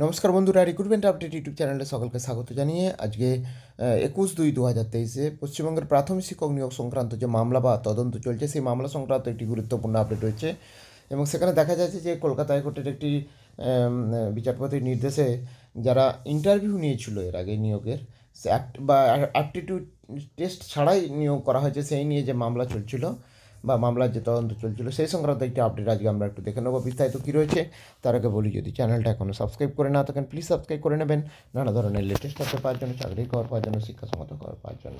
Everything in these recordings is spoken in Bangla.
নমস্কার বন্ধুরা রিক্রুটমেন্ট আপডেট ইউটিউব চ্যানেলে সকলকে স্বাগত জানিয়ে আজকে একুশ দুই দু হাজার তেইশে পশ্চিমবঙ্গের প্রাথমিক শিক্ষক নিয়োগ সংক্রান্ত যে মামলা বা তদন্ত চলছে সেই মামলা সংক্রান্ত একটি গুরুত্বপূর্ণ আপডেট রয়েছে এবং সেখানে দেখা যাচ্ছে যে কলকাতা হাইকোর্টের একটি বিচারপতির নির্দেশে যারা ইন্টারভিউ নিয়েছিল এর আগে নিয়োগের বা অ্যাপটিটিউড টেস্ট ছাড়াই নিয়োগ করা হয়েছে সেই নিয়ে যে মামলা চলছিল বা মামলার যে তদন্ত চলছিল সেই সংক্রান্ত একটি আপডেট আজকে আমরা একটু দেখে নেবো বিস্তারিত কী রয়েছে তার আগে বলি যদি চ্যানেলটা এখনও সাবস্ক্রাইব করে না থাকেন প্লিজ সাবস্ক্রাইব করে নেবেন নানা ধরনের লেটেস্ট হতে পাওয়ার জন্য চাকরি খবর পাওয়ার জন্য শিক্ষা সমাত খবর পাওয়ার জন্য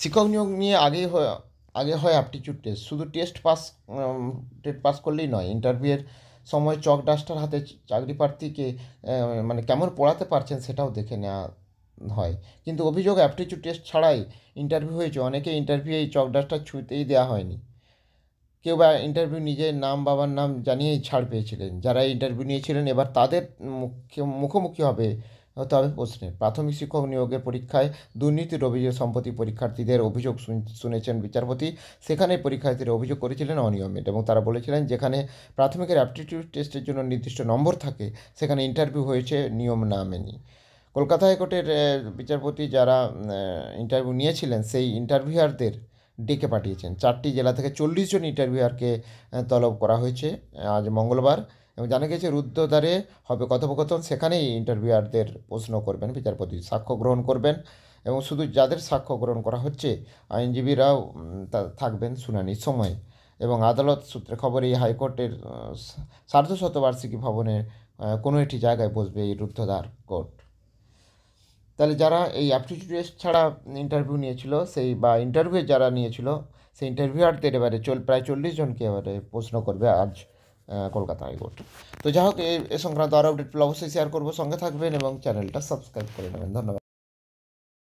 শিক্ষক নিয়োগ নিয়ে আগেই হয় আগে হয় অ্যাপটিচিউড টেস্ট শুধু টেস্ট পাস টেস্ট পাস করলেই নয় ইন্টারভিউয়ের সময় চক ডাস্টার হাতে চাকরি প্রার্থীকে মানে কেমন পড়াতে পারছেন সেটাও দেখে নেওয়া হয় কিন্তু অভিযোগ অ্যাপটিচিউড টেস্ট ছাড়াই ইন্টারভিউ হয়েছে অনেকে ইন্টারভিউ এই চকডাস্টটা ছুঁতেই দেওয়া হয়নি কেউ বা ইন্টারভিউ নিজের নাম বাবার নাম জানিয়েই ছাড় পেয়েছিলেন যারা ইন্টারভিউ নিয়েছিলেন এবার তাদের মুখোমুখি হবে হতে হবে প্রশ্নে প্রাথমিক শিক্ষক নিয়োগের পরীক্ষায় দুর্নীতির অভিযোগ সম্পত্তি পরীক্ষার্থীদের অভিযোগ শুনেছেন বিচারপতি সেখানে পরীক্ষার্থীরা অভিযোগ করেছিলেন অনিয়মিত এবং তারা বলেছিলেন যেখানে প্রাথমিকের অ্যাপটিটিউড টেস্টের জন্য নির্দিষ্ট নম্বর থাকে সেখানে ইন্টারভিউ হয়েছে নিয়ম না মেনে কলকাতা হাইকোর্টের বিচারপতি যারা ইন্টারভিউ নিয়েছিলেন সেই ইন্টারভিউয়ারদের ডেকে পাঠিয়েছেন চারটি জেলা থেকে চল্লিশ জন ইন্টারভিউয়ারকে তলব করা হয়েছে আজ মঙ্গলবার এবং জানা গেছে রুদ্রদ্বারে হবে কথোপকথন সেখানেই ইন্টারভিউয়ারদের প্রশ্ন করবেন বিচারপতি সাক্ষ্য গ্রহণ করবেন এবং শুধু যাদের সাক্ষ্য গ্রহণ করা হচ্ছে আইনজীবীরাও থাকবেন শুনানির সময় এবং আদালত সূত্রে খবর এই হাইকোর্টের সার্ধশতবার্ষিকী ভবনে কোনো একটি জায়গায় বসবে এই রুদ্ধদ্বার কোর্ট তাহলে যারা এই অ্যাপটিটিউড টেস্ট ছাড়া ইন্টারভিউ নিয়েছিল সেই বা ইন্টারভিউ যারা নিয়েছিল সেই ইন্টারভিউয়ারদের এবারে চল প্রায় চল্লিশ জনকে এবারে প্রশ্ন করবে আজ কলকাতা হাইকোর্ট তো যাই হোক এ সংক্রান্ত আরও আপডেট অবশ্যই শেয়ার করবো সঙ্গে থাকবেন এবং চ্যানেলটা সাবস্ক্রাইব করে নেবেন ধন্যবাদ